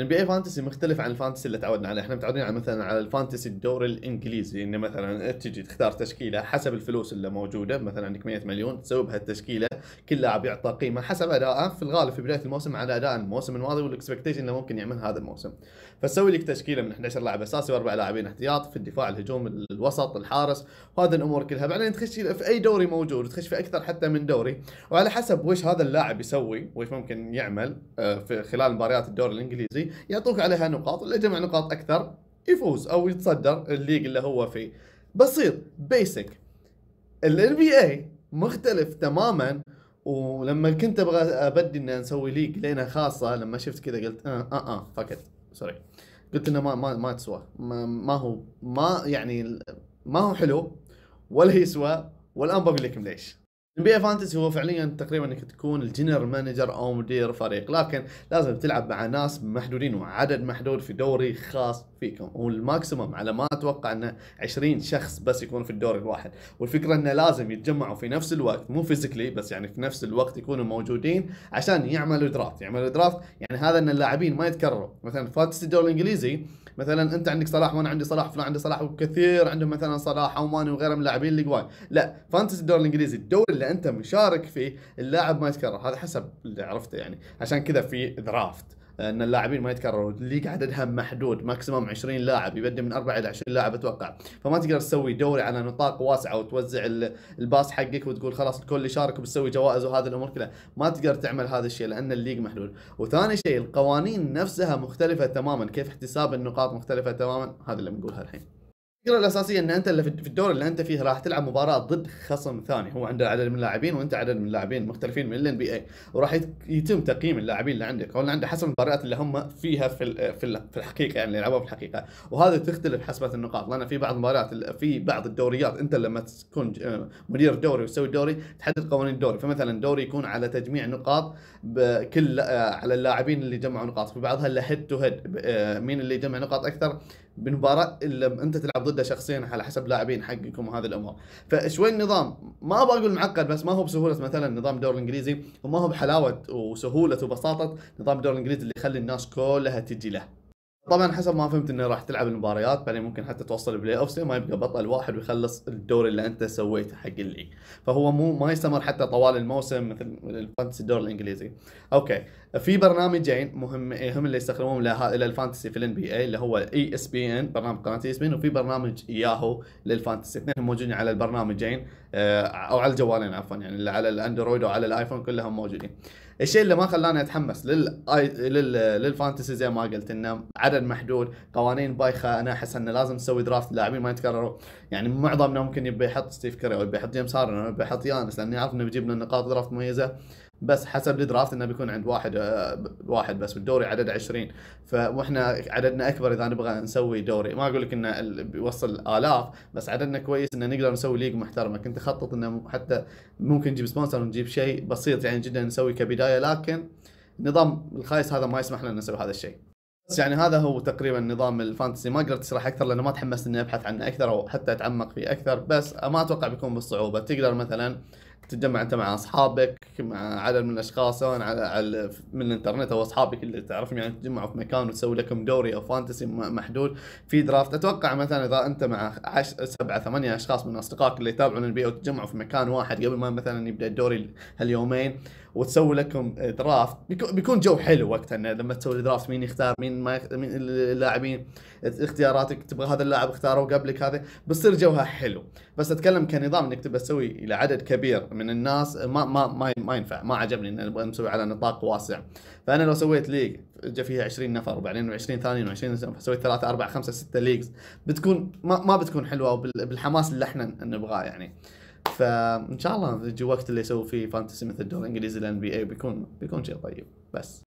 ان بي اي فانتسي مختلف عن الفانتسي اللي تعودنا عليه، احنا متعودين على مثلا على الفانتسي الدوري الانجليزي انه مثلا تجي تختار تشكيله حسب الفلوس اللي موجوده، مثلا عندك 100 مليون تسوي بهالتشكيله، كل لاعب يعطى قيمه حسب اداءه آه، في الغالب في بدايه الموسم على اداء الموسم الماضي والاكسبكتيشن اللي ممكن يعمل هذا الموسم. فتسوي لك تشكيله من 11 لاعب اساسي واربع لاعبين احتياط في الدفاع الهجوم الوسط الحارس وهذه الامور كلها، بعدين تخش في اي دوري موجود تخش في اكثر حتى من دوري، وعلى حسب وش هذا اللاعب يسوي وش ممكن يعمل آه، في خلال مباريات الدوري الانجليزي يعطوك عليها نقاط اللي جمع نقاط اكثر يفوز او يتصدر الليج اللي هو فيه بسيط بيسك الان بي اي مختلف تماما ولما كنت ابغى ابدي ان نسوي ليج لينا خاصه لما شفت كذا قلت اه اه, آه فكت سوري قلت انه ما ما ما تسوى ما, ما هو ما يعني ما هو حلو ولا يسوى والان بقول لكم ليش ان بي فانتسي هو فعليا تقريبا انك تكون الجنرال مانجر او مدير فريق لكن لازم تلعب مع ناس محدودين وعدد محدود في دوري خاص فيكم والماكسيمم على ما اتوقع انه 20 شخص بس يكون في الدوري الواحد والفكره انه لازم يتجمعوا في نفس الوقت مو فيزيكلي بس يعني في نفس الوقت يكونوا موجودين عشان يعملوا درافت يعملوا درافت يعني هذا ان اللاعبين ما يتكرروا مثلا فانتسي الدوري الانجليزي مثلا انت عندك صلاح وانا عندي صلاح وفلان عندي صلاح وكثير عندهم مثلا صلاح او ماني وغيره من اللاعبين اللي قوي لا فانتسي الدوري الانجليزي الدوري اللي انت مشارك فيه اللاعب ما يتكرر هذا حسب اللي عرفته يعني عشان كذا في درافت ان اللاعبين ما يتكرروا الليج عددها محدود ماكسيموم 20 لاعب يبدي من 4 الى 20 لاعب اتوقع فما تقدر تسوي دوري على نطاق واسع وتوزع الباص حقك وتقول خلاص الكل يشارك وبتسوي جوائز وهذه الامور كلها ما تقدر تعمل هذا الشيء لان الليج محدود وثاني شيء القوانين نفسها مختلفه تماما كيف احتساب النقاط مختلفه تماما هذا اللي بنقولها الحين الفكره الاساسيه ان انت اللي في الدور اللي انت فيه راح تلعب مباراه ضد خصم ثاني هو عنده عدد من اللاعبين وانت عدد من اللاعبين مختلفين من الان بي اي وراح يتم تقييم اللاعبين اللي عندك هو اللي عنده حسب المباريات اللي هم فيها في في الحقيقه يعني اللي يلعبوها في الحقيقه وهذا تختلف حسب النقاط لان في بعض المباريات في بعض الدوريات انت لما تكون مدير دوري وتسوي دوري تحدد قوانين الدوري فمثلا دوري يكون على تجميع نقاط بكل آه، على اللاعبين اللي جمعوا نقاط في بعضها اللي هيد تو هيد مين اللي يجمع نقاط اكثر بمباراه انت تلعب ضده شخصيا على حسب لاعبين حقكم وهذه الامور فشوي النظام ما ابغى اقول معقد بس ما هو بسهوله مثلا نظام الدوري الانجليزي وما هو بحلاوه وسهوله وبساطه نظام الدوري الانجليزي اللي يخلي الناس كلها تجي له طبعا حسب ما فهمت انه راح تلعب المباريات بعدين ممكن حتى توصل البلاي اوف ما يبقى بطل واحد ويخلص الدور اللي انت سويته حق الليج فهو مو ما يستمر حتى طوال الموسم مثل الفانتسي الدور الانجليزي اوكي في برنامجين مهم إيه، هم اللي يستخدمون للفانتسي في الان بي اي اللي هو اي اس بي ان برنامج قناه اي اس بي ان وفي برنامج ياهو للفانتسي اثنين موجودين على البرنامجين آه، او على الجوالين عفوا يعني اللي على الاندرويد وعلى الايفون كلهم موجودين الشيء اللي ما خلاني اتحمس لل للفانتسي زي ما قلت انه عدد عدد محدود قوانين بايخه انا احس انه لازم نسوي درافت لاعبين ما يتكرروا يعني معظمنا ممكن يبي يحط ستيف كاري او يبي يحط جيمس هارن او يبي يحط يانس لاني يعرف انه بيجيب لنا نقاط درافت مميزه بس حسب الدرافت انه بيكون عند واحد آه، واحد بس والدوري عدد 20 فاحنا عددنا اكبر اذا نبغى نسوي دوري ما اقول لك انه بيوصل الاف بس عددنا كويس انه نقدر نسوي ليج محترمه كنت اخطط انه حتى ممكن نجيب سبونسر ونجيب شيء بسيط يعني جدا نسوي كبدايه لكن نظام الخايس هذا ما يسمح لنا نسوي هذا الشيء بس يعني هذا هو تقريبا نظام الفانتسي ما قدرت اشرح اكثر لانه ما تحمست اني ابحث عنه اكثر او حتى اتعمق فيه اكثر بس ما اتوقع بيكون بالصعوبه تقدر مثلا تتجمع انت مع اصحابك مع عدد من الاشخاص سواء على, على من الانترنت او اصحابك اللي تعرفهم يعني تتجمعوا في مكان وتسوي لكم دوري او فانتسي محدود في درافت اتوقع مثلا اذا انت مع عش... سبعه ثمانيه اشخاص من اصدقائك اللي يتابعون البيئه وتتجمعوا في مكان واحد قبل ما مثلا يبدا الدوري هاليومين وتسوي لكم درافت بيكون جو حلو وقتها انه لما تسوي درافت مين يختار مين ما يخ... مين اللاعبين اختياراتك تبغى هذا اللاعب اختاره قبلك هذا بيصير جوها حلو بس اتكلم كنظام انك تبى تسوي الى عدد كبير من الناس ما ما ما, ما ينفع ما عجبني ان ابغى مسوي على نطاق واسع فانا لو سويت ليج جا فيها 20 نفر وبعدين 20 ثاني و20 سويت 3 4 5 6 ليجز بتكون ما, ما بتكون حلوه بالحماس اللي احنا نبغاه يعني فان شاء الله يجي وقت اللي يسوي فيه فانتسي مثل الدوري الانجليزي الان بي اي بيكون بيكون شيء طيب بس